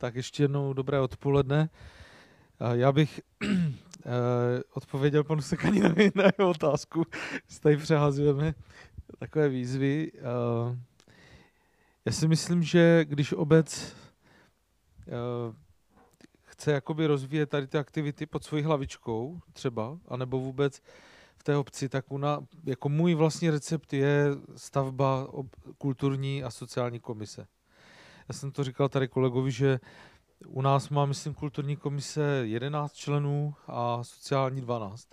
Tak ještě jednou dobré odpoledne. Já bych eh, odpověděl panu Sekaninovi na jeho otázku. Tady přehazujeme takové výzvy. Já si myslím, že když obec eh, chce jakoby rozvíjet tady ty aktivity pod svojí hlavičkou třeba, anebo vůbec v té obci, tak una, jako můj vlastní recept je stavba kulturní a sociální komise já jsem to říkal tady kolegovi, že u nás má, myslím, kulturní komise 11 členů a sociální 12.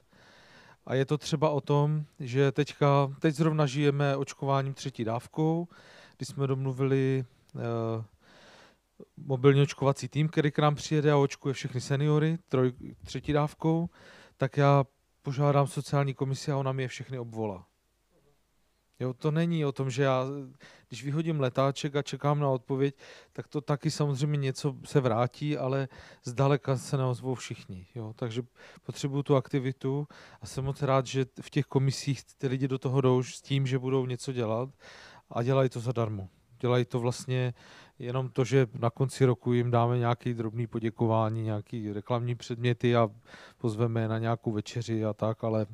A je to třeba o tom, že teďka, teď zrovna žijeme očkováním třetí dávkou, kdy jsme domluvili e, mobilní očkovací tým, který k nám přijede a očkuje všechny seniory troj, třetí dávkou, tak já požádám sociální komisi a ona mi je všechny obvolá. Jo, to není o tom, že já, když vyhodím letáček a čekám na odpověď, tak to taky samozřejmě něco se vrátí, ale zdaleka se neozvou všichni. Jo. Takže potřebuju tu aktivitu a jsem moc rád, že v těch komisích ty lidi do toho jdou s tím, že budou něco dělat a dělají to zadarmo dělají to vlastně jenom to, že na konci roku jim dáme nějaké drobné poděkování, nějaké reklamní předměty a pozveme je na nějakou večeři a tak, ale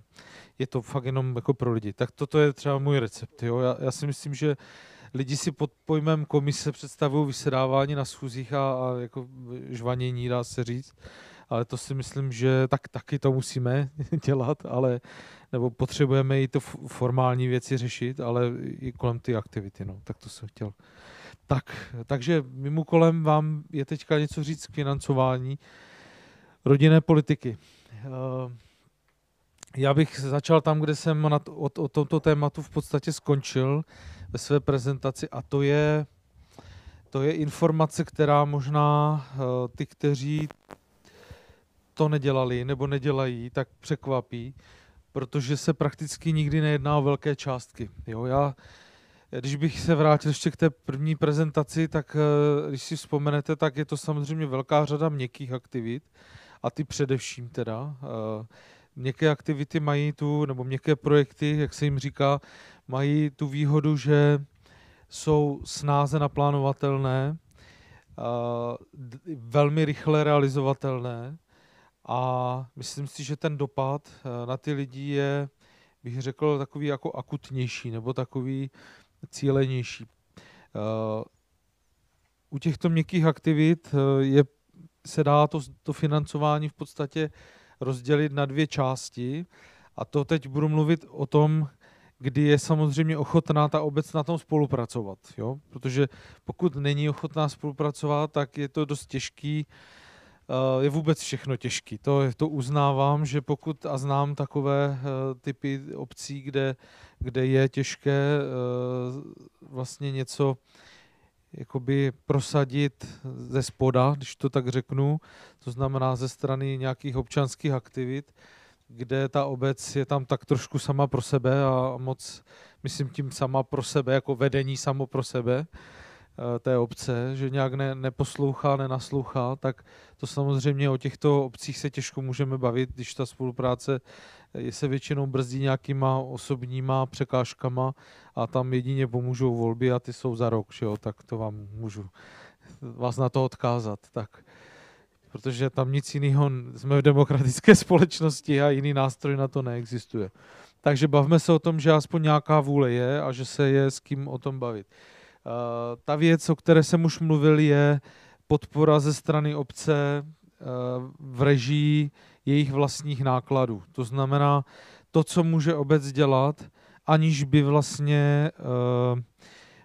je to fakt jenom jako pro lidi. Tak toto je třeba můj recept. Jo? Já, já si myslím, že lidi si pod pojmem komise představují vysedávání na schůzích a, a jako žvanění, dá se říct ale to si myslím, že tak taky to musíme dělat, ale nebo potřebujeme i to formální věci řešit, ale i kolem ty aktivity, no, tak to jsem chtěl. Tak, takže mimo kolem vám je teďka něco říct k financování rodinné politiky. Eh, já bych začal tam, kde jsem na o, o tomto tématu v podstatě skončil ve své prezentaci a to je, to je informace, která možná eh, ty, kteří to nedělali nebo nedělají, tak překvapí protože se prakticky nikdy nejedná o velké částky. Jo, já, když bych se vrátil ještě k té první prezentaci, tak eh, když si vzpomenete, tak je to samozřejmě velká řada měkkých aktivit a ty především teda. Eh, měkké aktivity mají tu, nebo měkké projekty, jak se jim říká, mají tu výhodu, že jsou snáze naplánovatelné, eh, velmi rychle realizovatelné a myslím si, že ten dopad eh, na ty lidi je, bych řekl, takový jako akutnější nebo takový cílenější. Eh, u těchto měkkých aktivit eh, je, se dá to, to financování v podstatě rozdělit na dvě části. A to teď budu mluvit o tom, kdy je samozřejmě ochotná ta obec na tom spolupracovat. Jo? Protože pokud není ochotná spolupracovat, tak je to dost těžký uh, Eh, je vůbec všechno těžký. To, to uznávám, že pokud a znám takové eh, typy obcí, kde, kde je těžké eh, vlastně něco jakoby prosadit ze spoda, když to tak řeknu, to znamená ze strany nějakých občanských aktivit, kde ta obec je tam tak trošku sama pro sebe a moc, myslím tím sama pro sebe, jako vedení samo pro sebe, Eh, té obce, že nějak ne, neposlouchá, nenaslouchá, tak to samozřejmě o těchto obcích se těžko můžeme bavit, když ta spolupráce je eh, se většinou brzdí nějakýma osobníma překážkama a tam jedině pomůžou volby a ty jsou za rok, že jo? tak to vám můžu vás na to odkázat. Tak protože tam nic jiného, jsme v demokratické společnosti a jiný nástroj na to neexistuje. Takže bavme se o tom, že aspoň nějaká vůle je a že se je s kým o tom bavit. Eh, ta věc, o které jsem už mluvil, je podpora ze strany obce eh, v režii jejich vlastních nákladů. To znamená, to, co může obec dělat, aniž by vlastně eh,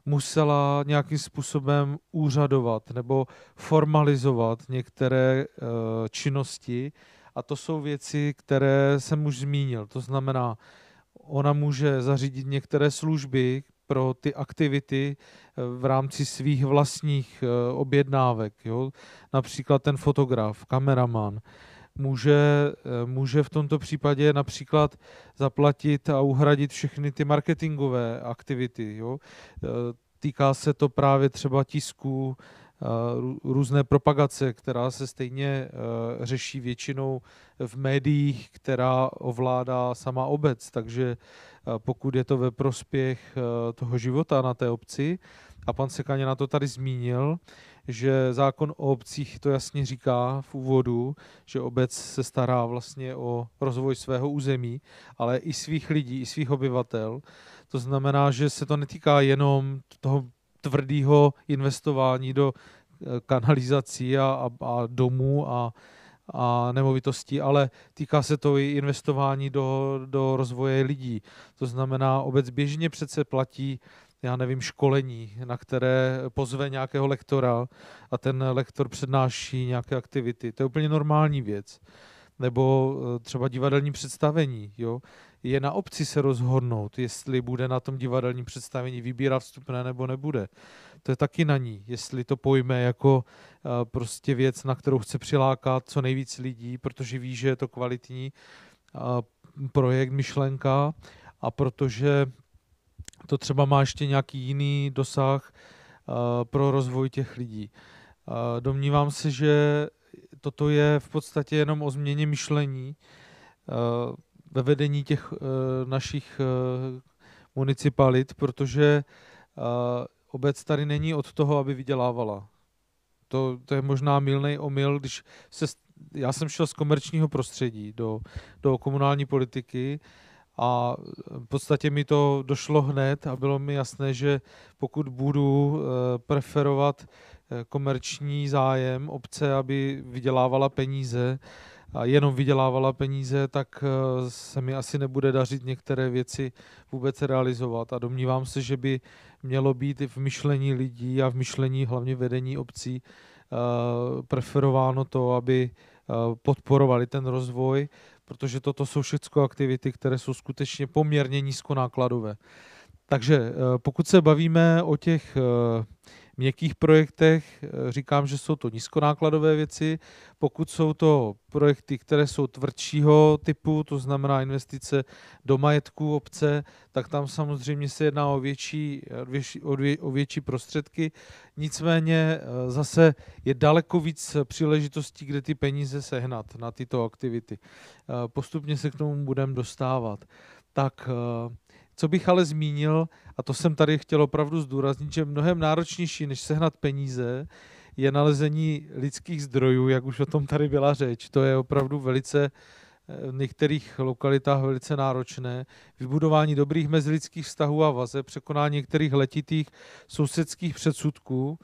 musela nějakým způsobem úřadovat nebo formalizovat některé činnosti. A to jsou věci, které jsem už zmínil. To znamená, ona může zařídit některé služby, pro ty aktivity eh, v rámci svých vlastních eh, objednávek. Jo? Například ten fotograf, kameraman, může, eh, může v tomto případě například zaplatit a uhradit všechny ty marketingové aktivity. Jo? Týká se to právě třeba tisku, Eh, různé propagace, která se stejně eh, řeší většinou v médiích, která ovládá sama obec. Takže eh, pokud je to ve prospěch toho života na té obci, a pan Sekaně na to tady zmínil, že zákon o obcích to jasně říká v úvodu, že obec se stará vlastně o rozvoj svého území, ale i svých lidí, i svých obyvatel. To znamená, že se to netýká jenom toho tvrdého investování do eh, kanalizací a, a, a domů a, a nemovitostí, ale týká se to i investování do, do rozvoje lidí. To znamená, obec běžně přece platí já nevím, školení, na které pozve nějakého lektora a ten lektor přednáší nějaké aktivity. To je úplně normální věc. Nebo eh, třeba divadelní představení. Jo? je na obci se rozhodnout, jestli bude na tom divadelním představení vybírat vstupné nebo nebude. To je taky na ní, jestli to pojme jako eh, prostě věc, na kterou chce přilákat co nejvíc lidí, protože ví, že je to kvalitní eh, projekt, myšlenka a protože to třeba má ještě nějaký jiný dosah eh, pro rozvoj těch lidí. Domnívám se, že toto je v podstatě jenom o změně myšlení ve vedení těch eh, našich eh, municipalit, protože eh, obec tady není od toho, aby vydělávala. To, to je možná milnej omyl, když se, já jsem šel z komerčního prostředí do, do komunální politiky a v podstatě mi to došlo hned a bylo mi jasné, že pokud budu preferovat komerční zájem obce, aby vydělávala peníze, jenom vydělávala peníze, tak eh, se mi asi nebude dařit některé věci vůbec realizovat. A domnívám se, že by mělo být i v myšlení lidí a v myšlení hlavně vedení obcí eh, preferováno to, aby eh, podporovali ten rozvoj, protože toto jsou všechno aktivity, které jsou skutečně poměrně nízkonákladové. Takže pokud se bavíme o těch měkkých projektech eh, říkám, že jsou to nízkonákladové věci. Pokud jsou to projekty, které jsou tvrdšího typu, to znamená investice do majetku obce, tak tam samozřejmě se jedná o větší, eh, o, vě, o větší prostředky. Nicméně eh, zase je daleko víc příležitostí, kde ty peníze sehnat na tyto aktivity. Postupně se k tomu budeme dostávat. Tak co bych ale zmínil, a to jsem tady chtěl opravdu zdůraznit, že mnohem náročnější, než sehnat peníze, je nalezení lidských zdrojů, jak už o tom tady byla řeč. To je opravdu velice eh, v některých lokalitách velice náročné. Vybudování dobrých mezilidských vztahů a vaze, překonání některých letitých sousedských předsudků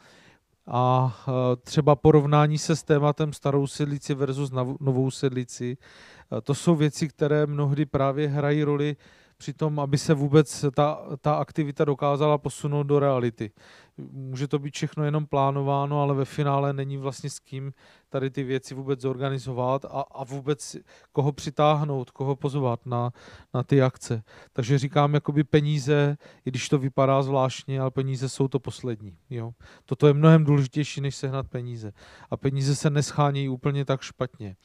a eh, třeba porovnání se s tématem starou sedlici versus novou sedlici. Eh, to jsou věci, které mnohdy právě hrají roli při tom, aby se vůbec ta, ta aktivita dokázala posunout do reality. Může to být všechno jenom plánováno, ale ve finále není vlastně s kým tady ty věci vůbec zorganizovat a, a vůbec koho přitáhnout, koho pozvat na, na ty akce. Takže říkám, jakoby peníze, i když to vypadá zvláštně, ale peníze jsou to poslední. Jo? Toto je mnohem důležitější, než sehnat peníze. A peníze se neschánějí úplně tak špatně.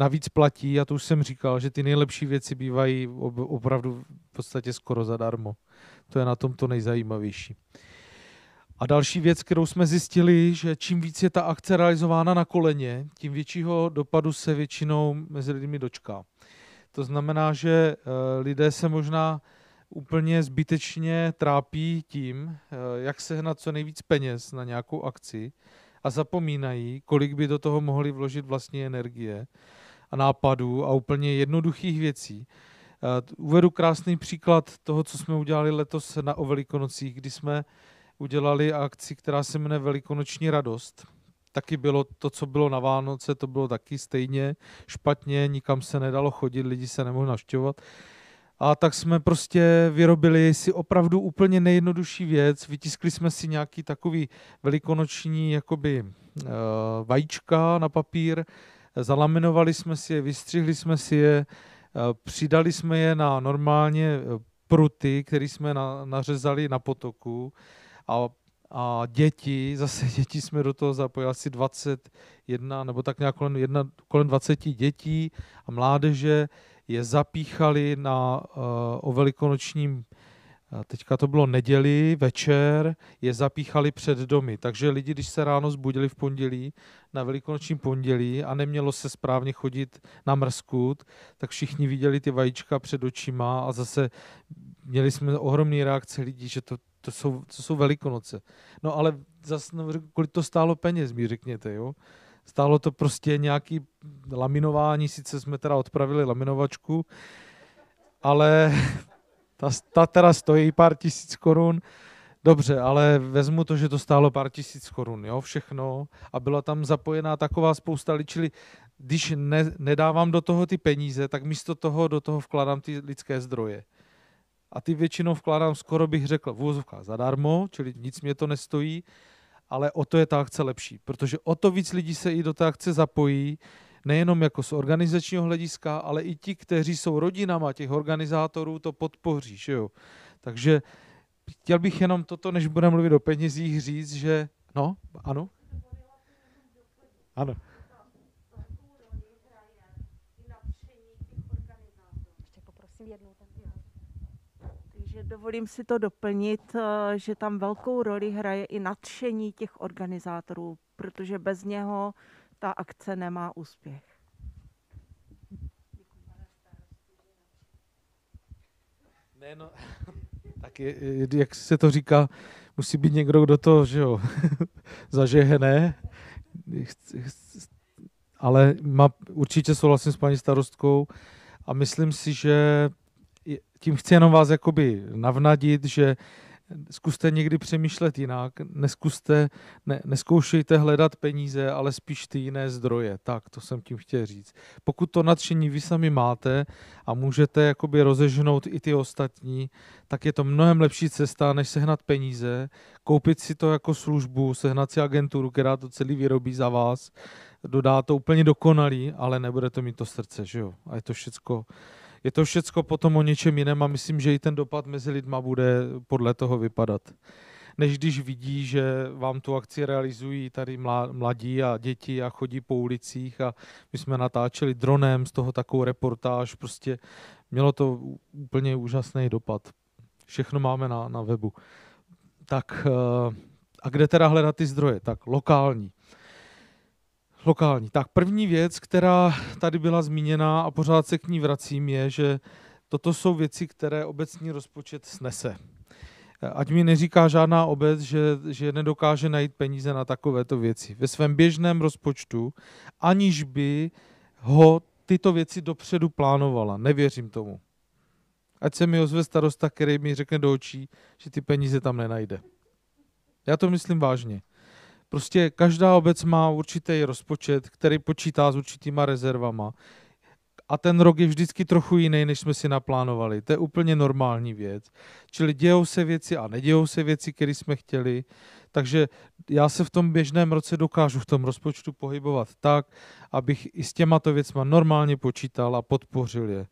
Navíc platí, a to už jsem říkal, že ty nejlepší věci bývají opravdu v podstatě skoro zadarmo. To je na tom to nejzajímavější. A další věc, kterou jsme zjistili, že čím víc je ta akce realizována na koleně, tím většího dopadu se většinou mezi lidmi dočká. To znamená, že eh, lidé se možná úplně zbytečně trápí tím, eh, jak sehnat co nejvíc peněz na nějakou akci a zapomínají, kolik by do toho mohli vložit vlastní energie a nápadů a úplně jednoduchých věcí. Eh, uvedu krásný příklad toho, co jsme udělali letos na o Velikonocích, kdy jsme udělali akci, která se jmenuje Velikonoční radost. Taky bylo to, co bylo na Vánoce, to bylo taky stejně špatně, nikam se nedalo chodit, lidi se nemohli navštěvovat. A tak jsme prostě vyrobili si opravdu úplně nejjednodušší věc. Vytiskli jsme si nějaký takový velikonoční jakoby, eh, vajíčka na papír, zalaminovali jsme si je, vystřihli jsme si je, eh, přidali jsme je na normálně eh, pruty, které jsme na, nařezali na potoku a, a děti, zase děti jsme do toho zapojili asi 21 nebo tak nějak kolem, jedna, kolem 20 dětí a mládeže je zapíchali na, eh, o velikonočním a teďka to bylo neděli, večer, je zapíchali před domy. Takže lidi, když se ráno zbudili v pondělí, na velikonoční pondělí a nemělo se správně chodit na mrzkut, tak všichni viděli ty vajíčka před očima a zase měli jsme ohromný reakce lidí, že to, to, jsou, to jsou velikonoce. No ale zase, no, kolik to stálo peněz, mi řekněte, jo? Stálo to prostě nějaký laminování, sice jsme teda odpravili laminovačku, ale ta, ta teda stojí pár tisíc korun, Dobře, ale vezmu to, že to stálo pár tisíc korun, jo, všechno. A byla tam zapojená taková spousta lidí, čili když ne, nedávám do toho ty peníze, tak místo toho do toho vkládám ty lidské zdroje. A ty většinou vkládám, skoro bych řekl, v za zadarmo, čili nic mě to nestojí, ale o to je ta akce lepší, protože o to víc lidí se i do té akce zapojí, nejenom jako z organizačního hlediska, ale i ti, kteří jsou rodinama těch organizátorů, to podpoří. Že jo? Takže chtěl bych jenom toto, než budeme mluvit o penězích, říct, že no, ano. Ano. Takže dovolím si to doplnit, eh, že tam velkou roli hraje i nadšení těch organizátorů, protože bez něho uh, ta akce nemá úspěch. Ne, no, tak je, jak se to říká, musí být někdo, kdo to že jo, zažehne, ale má, určitě souhlasím s paní starostkou a myslím si, že tím chci jenom vás jakoby navnadit, že zkuste někdy přemýšlet jinak, neskuste, ne, neskoušejte hledat peníze, ale spíš ty jiné zdroje. Tak, to jsem tím chtěl říct. Pokud to nadšení vy sami máte a můžete jakoby rozežnout i ty ostatní, tak je to mnohem lepší cesta, než sehnat peníze, koupit si to jako službu, sehnat si agenturu, která to celý vyrobí za vás, dodá to úplně dokonalý, ale nebude to mít to srdce, že jo? A je to všecko je to všecko potom o něčem jiném a myslím, že i ten dopad mezi lidma bude podle toho vypadat. Než když vidí, že vám tu akci realizují tady mladí a děti a chodí po ulicích a my jsme natáčeli dronem z toho takovou reportáž, prostě mělo to úplně úžasný dopad. Všechno máme na, na webu. Tak eh, a kde teda hledat ty zdroje? Tak lokální. Lokální. Tak první věc, která tady byla zmíněna a pořád se k ní vracím, je, že toto jsou věci, které obecní rozpočet snese. Ať mi neříká žádná obec, že, že nedokáže najít peníze na takovéto věci. Ve svém běžném rozpočtu, aniž by ho tyto věci dopředu plánovala. Nevěřím tomu. Ať se mi ozve starosta, který mi řekne do očí, že ty peníze tam nenajde. Já to myslím vážně. Prostě každá obec má určitý rozpočet, který počítá s určitýma rezervama. A ten rok je vždycky trochu jiný, než jsme si naplánovali. To je úplně normální věc. Čili dějou se věci a nedějou se věci, které jsme chtěli. Takže já se v tom běžném roce dokážu v tom rozpočtu pohybovat tak, abych i s těmato věcma normálně počítal a podpořil je.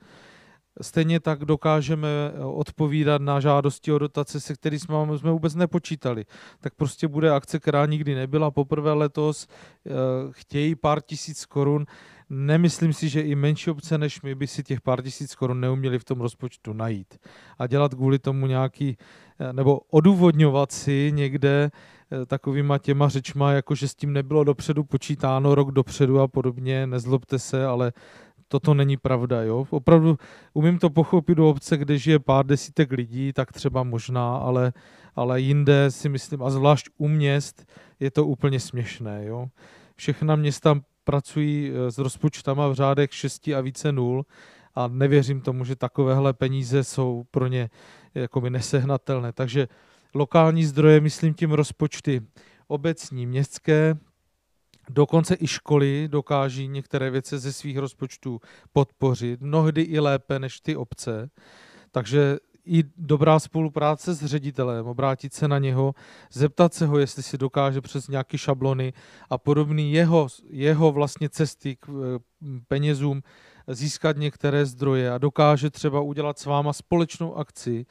Stejně tak dokážeme eh, odpovídat na žádosti o dotace, se který jsme, jsme vůbec nepočítali. Tak prostě bude akce, která nikdy nebyla. Poprvé letos eh, chtějí pár tisíc korun. Nemyslím si, že i menší obce než my by si těch pár tisíc korun neuměli v tom rozpočtu najít. A dělat kvůli tomu nějaký, eh, nebo odůvodňovat si někde takovýma těma řečma, jako že s tím nebylo dopředu počítáno rok dopředu a podobně, nezlobte se, ale toto není pravda, jo. Opravdu umím to pochopit do obce, kde žije pár desítek lidí, tak třeba možná, ale, ale jinde si myslím, a zvlášť u měst, je to úplně směšné, jo. Všechna města pracují e, s rozpočtama v řádech 6 a více nul a nevěřím tomu, že takovéhle peníze jsou pro ně jako by nesehnatelné. Takže lokální zdroje, myslím tím rozpočty obecní, městské, Dokonce i školy dokáží některé věci ze svých rozpočtů podpořit, mnohdy i lépe než ty obce. Takže i dobrá spolupráce s ředitelem, obrátit se na něho, zeptat se ho, jestli si dokáže přes nějaké šablony a podobný jeho, jeho vlastně cesty k eh, penězům získat některé zdroje a dokáže třeba udělat s váma společnou akci,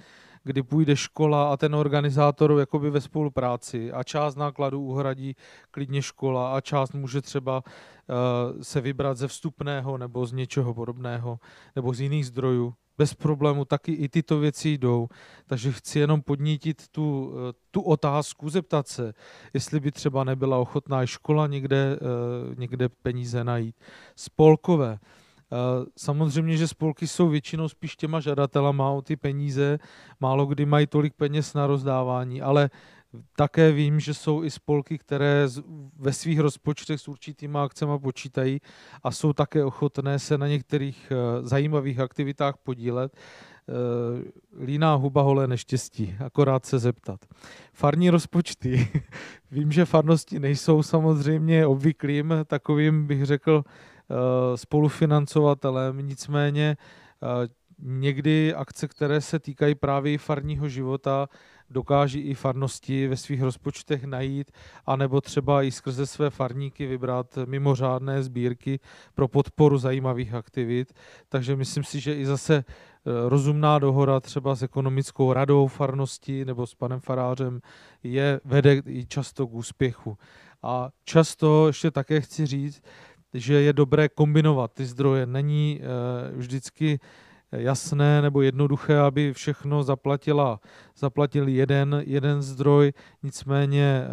kdy půjde škola a ten organizátor jakoby ve spolupráci a část nákladů uhradí klidně škola a část může třeba eh, se vybrat ze vstupného nebo z něčeho podobného nebo z jiných zdrojů. Bez problému taky i tyto věci jdou. Takže chci jenom podnítit tu, eh, tu otázku, zeptat se, jestli by třeba nebyla ochotná škola někde, eh, někde peníze najít. Spolkové Eh, samozřejmě, že spolky jsou většinou spíš těma žadatelama o ty peníze, málo kdy mají tolik peněz na rozdávání, ale také vím, že jsou i spolky, které ve svých rozpočtech s určitýma akcemi počítají a jsou také ochotné se na některých eh, zajímavých aktivitách podílet. Eh, líná huba holé neštěstí, akorát se zeptat. Farní rozpočty. vím, že farnosti nejsou samozřejmě obvyklým takovým, bych řekl, Eh, spolufinancovatelem, nicméně eh, někdy akce, které se týkají právě farního života, dokáží i farnosti ve svých rozpočtech najít, anebo třeba i skrze své farníky vybrat mimořádné sbírky pro podporu zajímavých aktivit. Takže myslím si, že i zase eh, rozumná dohoda třeba s ekonomickou radou farnosti nebo s panem farářem je vede i často k úspěchu. A často ještě také chci říct, že je dobré kombinovat ty zdroje. Není eh, vždycky jasné nebo jednoduché, aby všechno zaplatila, zaplatil jeden, jeden zdroj, nicméně eh,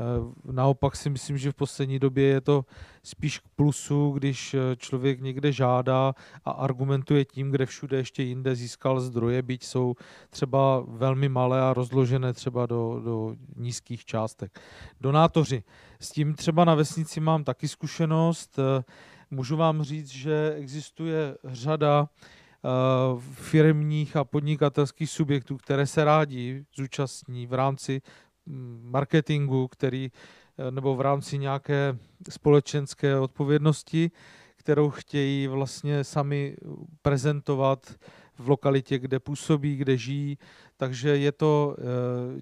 naopak si myslím, že v poslední době je to spíš k plusu, když eh, člověk někde žádá a argumentuje tím, kde všude ještě jinde získal zdroje, byť jsou třeba velmi malé a rozložené třeba do, do nízkých částek. Donátoři. S tím třeba na vesnici mám taky zkušenost. Eh, můžu vám říct, že existuje řada Eh, firmních a podnikatelských subjektů, které se rádi zúčastní v rámci mm, marketingu, který eh, nebo v rámci nějaké společenské odpovědnosti, kterou chtějí vlastně sami prezentovat v lokalitě, kde působí, kde žijí, takže je to eh,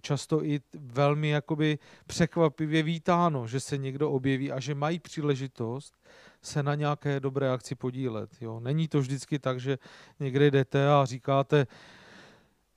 často i velmi jakoby překvapivě vítáno, že se někdo objeví a že mají příležitost se na nějaké dobré akci podílet. Jo. Není to vždycky tak, že někde jdete a říkáte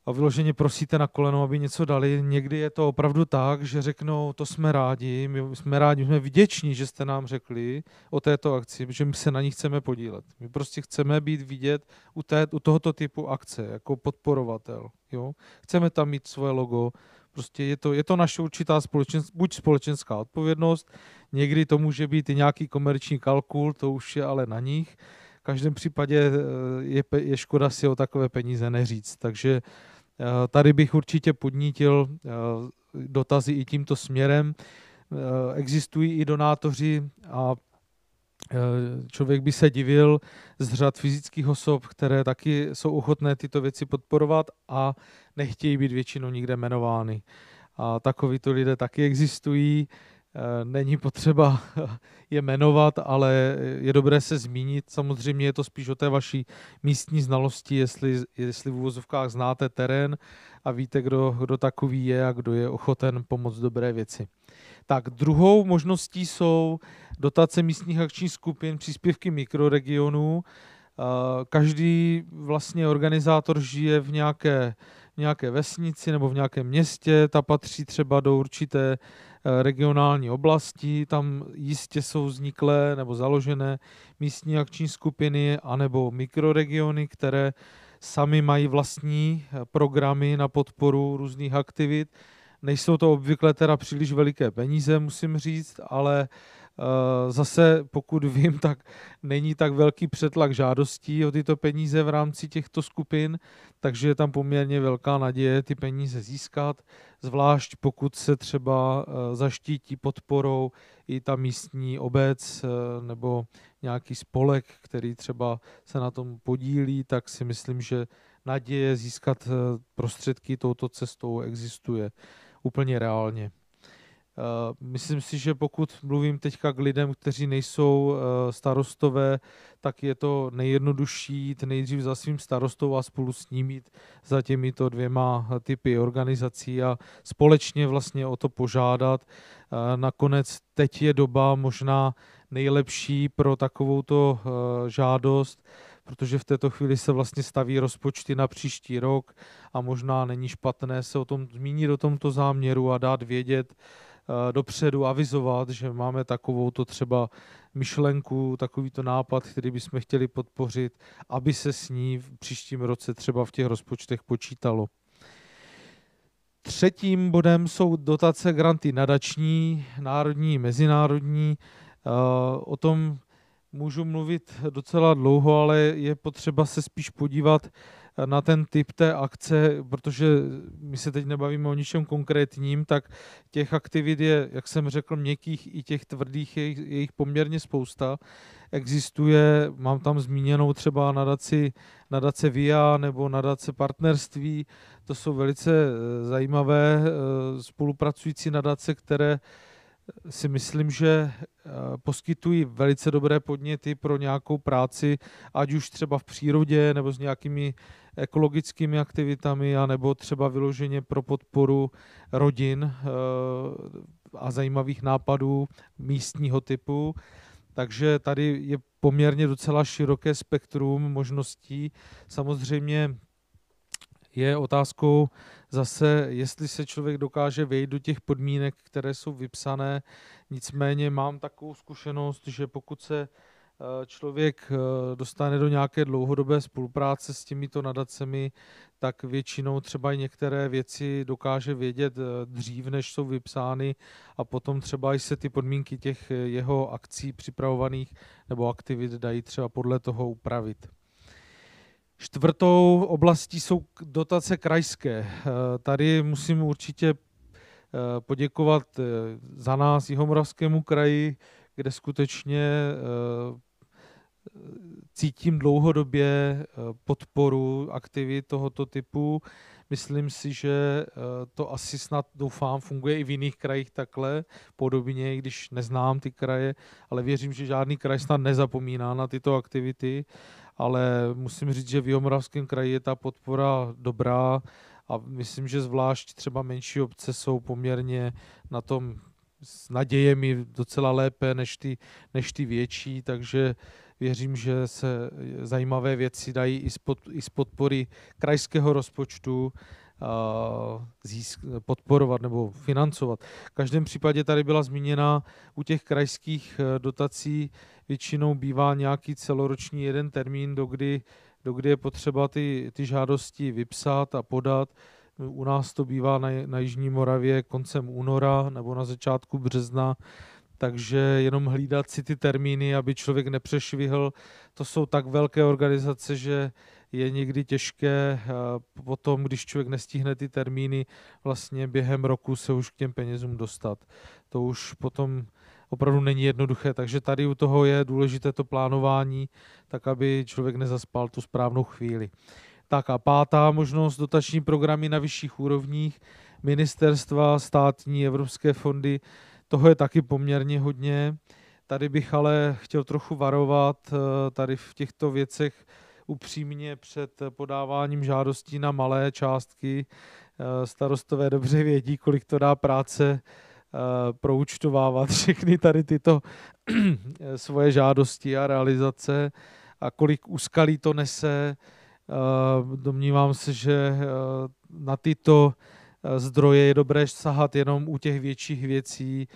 a vyloženě prosíte na koleno, aby něco dali. Někdy je to opravdu tak, že řeknou, to jsme rádi, my jsme rádi, my jsme vděční, že jste nám řekli o této akci, že my se na ní chceme podílet. My prostě chceme být vidět u, té, u tohoto typu akce, jako podporovatel. Jo. Chceme tam mít svoje logo, Prostě je to, je to naše určitá společenská, buď společenská odpovědnost, Někdy to může být i nějaký komerční kalkul, to už je ale na nich. V každém případě eh, je, je škoda si o takové peníze neříct. Takže eh, tady bych určitě podnítil eh, dotazy i tímto směrem. Existují i donátoři a člověk by se divil z řad fyzických osob, které taky jsou ochotné tyto věci podporovat a nechtějí být většinou nikde jmenovány. A takovýto lidé taky existují. Eh, není potřeba je jmenovat, ale je dobré se zmínit. Samozřejmě je to spíš o té vaší místní znalosti, jestli, jestli v úvozovkách znáte terén a víte, kdo, kdo takový je a kdo je ochoten pomoct dobré věci. Tak druhou možností jsou dotace místních akčních skupin, příspěvky mikroregionů. Eh, každý vlastně organizátor žije v nějaké, nějaké vesnici nebo v nějakém městě, ta patří třeba do určité Eh, regionální oblasti. Tam jistě jsou vzniklé nebo založené místní akční skupiny anebo mikroregiony, které sami mají vlastní eh, programy na podporu různých aktivit. Nejsou to obvykle teda příliš veliké peníze, musím říct, ale Eh, zase, pokud vím, tak není tak velký přetlak žádostí o tyto peníze v rámci těchto skupin, takže je tam poměrně velká naděje ty peníze získat, zvlášť pokud se třeba eh, zaštítí podporou i ta místní obec eh, nebo nějaký spolek, který třeba se na tom podílí, tak si myslím, že naděje získat prostředky touto cestou existuje úplně reálně. Eh, myslím si, že pokud mluvím teďka k lidem, kteří nejsou eh, starostové, tak je to nejjednodušší jít nejdřív za svým starostou a spolu s ním jít za těmito dvěma eh, typy organizací a společně vlastně o to požádat. Nakonec teď je doba možná nejlepší pro takovouto žádost, protože v této chvíli se vlastně staví rozpočty na příští rok a možná není špatné se o tom zmínit o tomto záměru a dát vědět Eh, dopředu avizovat, že máme takovou to třeba myšlenku, takovýto nápad, který bychom chtěli podpořit, aby se s ní v příštím roce třeba v těch rozpočtech počítalo. Třetím bodem jsou dotace, granty nadační, národní, mezinárodní. Eh, o tom můžu mluvit docela dlouho, ale je potřeba se spíš podívat na ten typ té akce, protože my se teď nebavíme o ničem konkrétním, tak těch aktivit je, jak jsem řekl, měkkých i těch tvrdých, je jich poměrně spousta. Existuje, mám tam zmíněnou třeba nadaci, nadace VIA nebo nadace partnerství, to jsou velice e, zajímavé e, spolupracující nadace, které si myslím, že eh, poskytují velice dobré podněty pro nějakou práci, ať už třeba v přírodě nebo s nějakými ekologickými aktivitami, anebo třeba vyloženě pro podporu rodin eh, a zajímavých nápadů místního typu. Takže tady je poměrně docela široké spektrum možností. Samozřejmě je otázkou zase, jestli se člověk dokáže vejít do těch podmínek, které jsou vypsané. Nicméně mám takovou zkušenost, že pokud se eh, člověk eh, dostane do nějaké dlouhodobé spolupráce s těmito nadacemi, tak většinou třeba i některé věci dokáže vědět eh, dřív, než jsou vypsány a potom třeba i se ty podmínky těch jeho akcí připravovaných nebo aktivit dají třeba podle toho upravit. Čtvrtou oblastí jsou dotace krajské. Eh, tady musím určitě eh, poděkovat eh, za nás Jihomoravskému kraji, kde skutečně cítím dlouhodobě podporu aktivit tohoto typu. Myslím si, že to asi snad, doufám, funguje i v jiných krajích takhle, podobně, i když neznám ty kraje, ale věřím, že žádný kraj snad nezapomíná na tyto aktivity ale musím říct, že v Jomoravském kraji je ta podpora dobrá a myslím, že zvlášť třeba menší obce jsou poměrně na tom s nadějemi docela lépe než ty, než ty větší, takže věřím, že se zajímavé věci dají i z, pod, i z podpory krajského rozpočtu podporovat nebo financovat. V každém případě tady byla zmíněna u těch krajských e, dotací většinou bývá nějaký celoroční jeden termín, do kdy, do kdy je potřeba ty, ty žádosti vypsat a podat. U nás to bývá na, na Jižní Moravě koncem února nebo na začátku března, takže jenom hlídat si ty termíny, aby člověk nepřešvihl. To jsou tak velké organizace, že je někdy těžké potom, eh, když člověk nestihne ty termíny, vlastně během roku se už k těm penězům dostat. To už potom opravdu není jednoduché, takže tady u toho je důležité to plánování, tak aby člověk nezaspal tu správnou chvíli. Tak a pátá možnost, dotační programy na vyšších úrovních, ministerstva, státní, evropské fondy, toho je taky poměrně hodně. Tady bych ale chtěl trochu varovat, eh, tady v těchto věcech upřímně před podáváním žádostí na malé částky. Eh, starostové dobře vědí, kolik to dá práce eh, proučtovávat všechny tady tyto svoje žádosti a realizace a kolik úskalí to nese. Eh, domnívám se, že na tyto zdroje je dobré sahat jenom u těch větších věcí,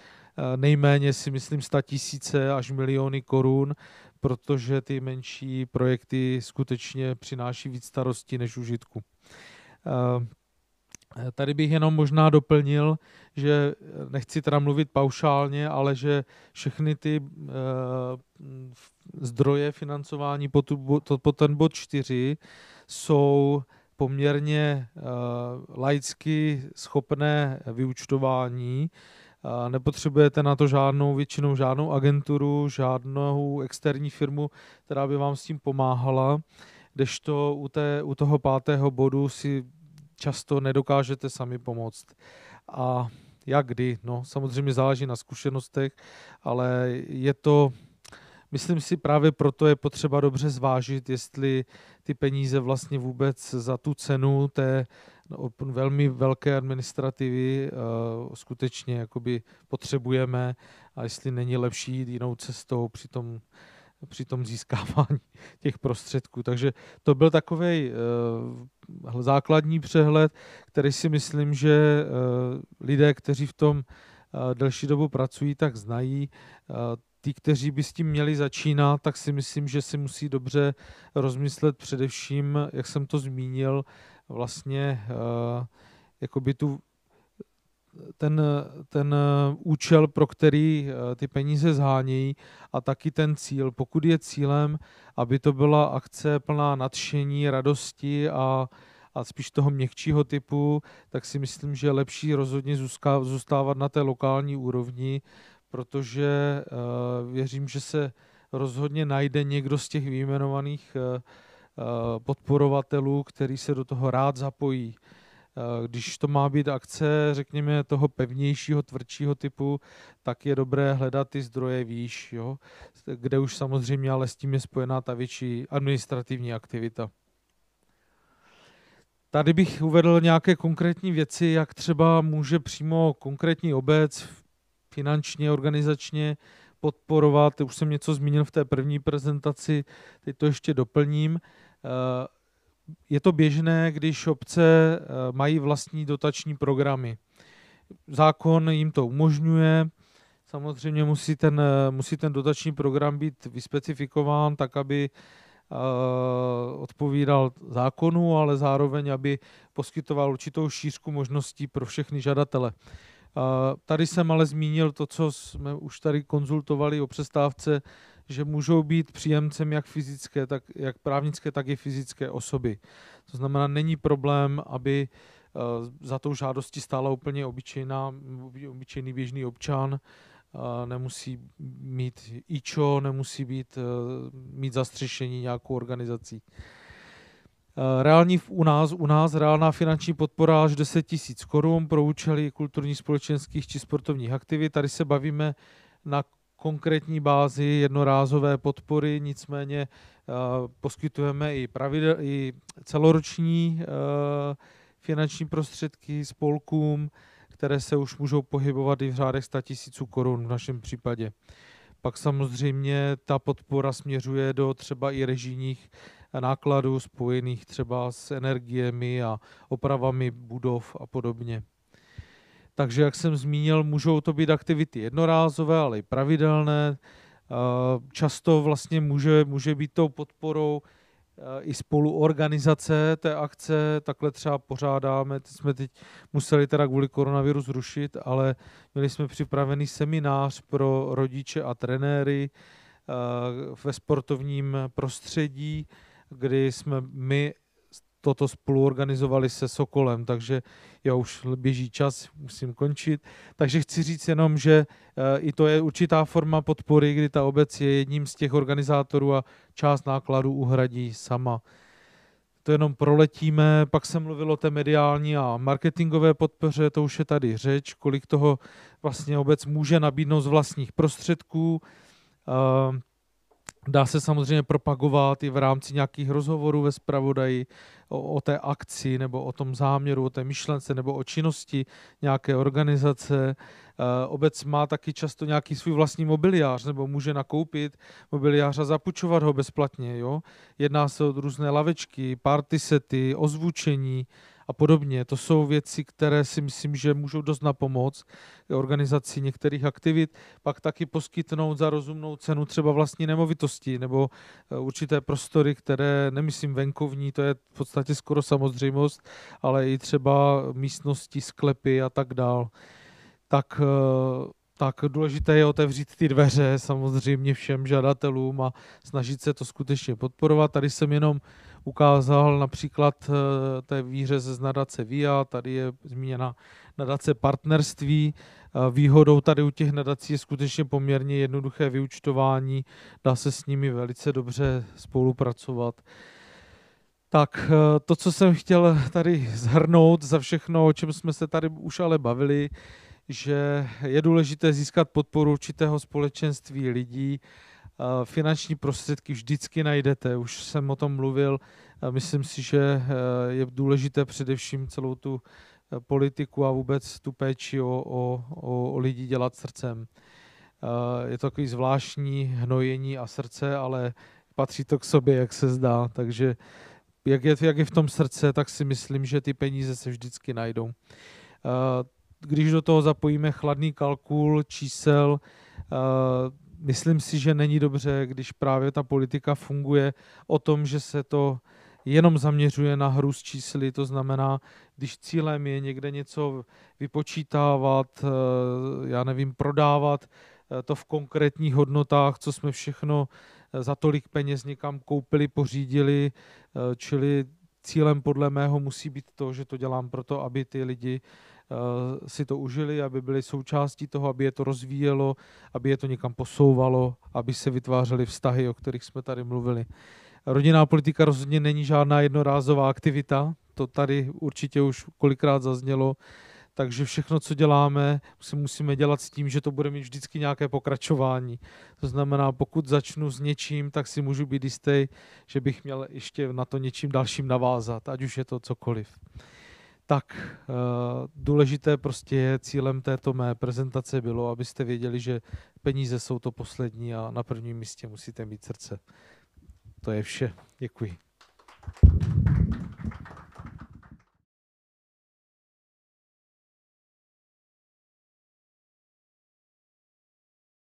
nejméně si myslím 100 tisíce až miliony korun, protože ty menší projekty skutečně přináší víc starosti než užitku. Eh, tady bych jenom možná doplnil, že eh, nechci teda mluvit paušálně, ale že všechny ty eh, zdroje financování po, ten bod 4 jsou poměrně laicky schopné vyučtování, Nepotřebujete na to žádnou většinou žádnou agenturu, žádnou externí firmu, která by vám s tím pomáhala, kdežto u, té, u toho pátého bodu si často nedokážete sami pomoct. A jak kdy? No, samozřejmě záleží na zkušenostech, ale je to Myslím si, právě proto je potřeba dobře zvážit, jestli ty peníze vlastně vůbec za tu cenu té no, velmi velké administrativy eh, skutečně jakoby potřebujeme a jestli není lepší jít jinou cestou při tom, při tom získávání těch prostředků. Takže to byl takový eh, základní přehled, který si myslím, že eh, lidé, kteří v tom delší dobu pracují, tak znají ti, kteří by s tím měli začínat, tak si myslím, že si musí dobře rozmyslet především, jak jsem to zmínil, vlastně eh, jakoby tu ten, ten účel, pro který eh, ty peníze zhánějí a taky ten cíl. Pokud je cílem, aby to byla akce plná nadšení, radosti a, a spíš toho měkčího typu, tak si myslím, že je lepší rozhodně zůstávat na té lokální úrovni, protože eh, věřím, že se rozhodně najde někdo z těch výjmenovaných eh, eh, podporovatelů, který se do toho rád zapojí. Když to má být akce, řekněme, toho pevnějšího, tvrdšího typu, tak je dobré hledat ty zdroje výš, jo? kde už samozřejmě ale s tím je spojená ta větší administrativní aktivita. Tady bych uvedl nějaké konkrétní věci, jak třeba může přímo konkrétní obec v finančně, organizačně podporovat. Už jsem něco zmínil v té první prezentaci, teď to ještě doplním. Eh, je to běžné, když obce eh, mají vlastní dotační programy. Zákon jim to umožňuje, Samozřejmě musí ten, eh, musí ten dotační program být vyspecifikován tak, aby odpovídal zákonu, ale zároveň, aby poskytoval určitou šířku možností pro všechny žadatele. Tady jsem ale zmínil to, co jsme už tady konzultovali o přestávce, že můžou být příjemcem jak fyzické, tak jak právnické, tak i fyzické osoby. To znamená, není problém, aby eh, za tou žádostí stála úplně obyčejná, obyčejný běžný občan, nemusí mít ičo, nemusí být, eh, mít zastřešení nějakou organizací. Eh, reální u nás, u nás reálná finanční podpora až 10 tisíc korun pro účely kulturních, společenských či sportovních aktivit. Tady se bavíme na konkrétní bázi jednorázové podpory, nicméně eh, poskytujeme i, pravidel, i celoroční eh, finanční prostředky spolkům, které se už můžou pohybovat i v řádech 100 tisíců korun v našem případě. Pak samozřejmě ta podpora směřuje do třeba i režijních nákladů spojených třeba s energiemi a opravami budov a podobně. Takže, jak jsem zmínil, můžou to být aktivity jednorázové, ale i pravidelné. Eh, často vlastně může, může být tou podporou eh, i spoluorganizace té akce, takhle třeba pořádáme, Teď jsme teď museli teda kvůli koronaviru zrušit, ale měli jsme připravený seminář pro rodiče a trenéry eh, ve sportovním prostředí, kdy jsme my toto spolu organizovali se Sokolem, takže já už běží čas, musím končit. Takže chci říct jenom, že eh, i to je určitá forma podpory, kdy ta obec je jedním z těch organizátorů a část nákladů uhradí sama. To jenom proletíme, pak se mluvilo o té mediální a marketingové podpoře, to už je tady řeč, kolik toho vlastně obec může nabídnout z vlastních prostředků. Eh, Dá se samozřejmě propagovat i v rámci nějakých rozhovorů ve zpravodaji o, o té akci nebo o tom záměru, o té myšlence nebo o činnosti nějaké organizace. E, obec má taky často nějaký svůj vlastní mobiliář nebo může nakoupit mobiliář a zapůjčovat ho bezplatně. Jo? Jedná se o různé lavečky, party sety, ozvučení a podobně. To jsou věci, které si myslím, že můžou dost na pomoc organizaci některých aktivit, pak taky poskytnout za rozumnou cenu třeba vlastní nemovitosti nebo eh, určité prostory, které nemyslím venkovní, to je v podstatě skoro samozřejmost, ale i třeba místnosti, sklepy a tak dál. Tak eh, tak důležité je otevřít ty dveře samozřejmě všem žadatelům a snažit se to skutečně podporovat. Tady jsem jenom ukázal například eh, té výřez z nadace VIA, tady je zmíněna nadace partnerství. Eh, výhodou tady u těch nadací je skutečně poměrně jednoduché vyučtování, dá se s nimi velice dobře spolupracovat. Tak eh, to, co jsem chtěl tady zhrnout za všechno, o čem jsme se tady už ale bavili, že je důležité získat podporu určitého společenství lidí Eh, finanční prostředky vždycky najdete, už jsem o tom mluvil. Eh, myslím si, že eh, je důležité především celou tu politiku a vůbec tu péči o, o, o, o lidi dělat srdcem. Je to takový zvláštní hnojení a srdce, ale patří to k sobě, jak se zdá. Takže jak je, jak je v tom srdce, tak si myslím, že ty peníze se vždycky najdou. Když do toho zapojíme chladný kalkul čísel, myslím si, že není dobře, když právě ta politika funguje o tom, že se to jenom zaměřuje na hru s čísly, to znamená, když cílem je někde něco vypočítávat, eh, já nevím, prodávat eh, to v konkrétních hodnotách, co jsme všechno eh, za tolik peněz někam koupili, pořídili, čili cílem podle mého musí být to, že to dělám proto, aby ty lidi Eh, si to užili, aby byli součástí toho, aby je to rozvíjelo, aby je to někam posouvalo, aby se vytvářely vztahy, o kterých jsme tady mluvili. Rodinná politika rozhodně není žádná jednorázová aktivita, to tady určitě už kolikrát zaznělo, takže všechno, co děláme, si musíme dělat s tím, že to bude mít vždycky nějaké pokračování. To znamená, pokud začnu s něčím, tak si můžu být jistý, že bych měl ještě na to něčím dalším navázat, ať už je to cokoliv tak eh, důležité prostě je, cílem této mé prezentace bylo, abyste věděli, že peníze jsou to poslední a na prvním místě musíte mít srdce. To je vše. Děkuji.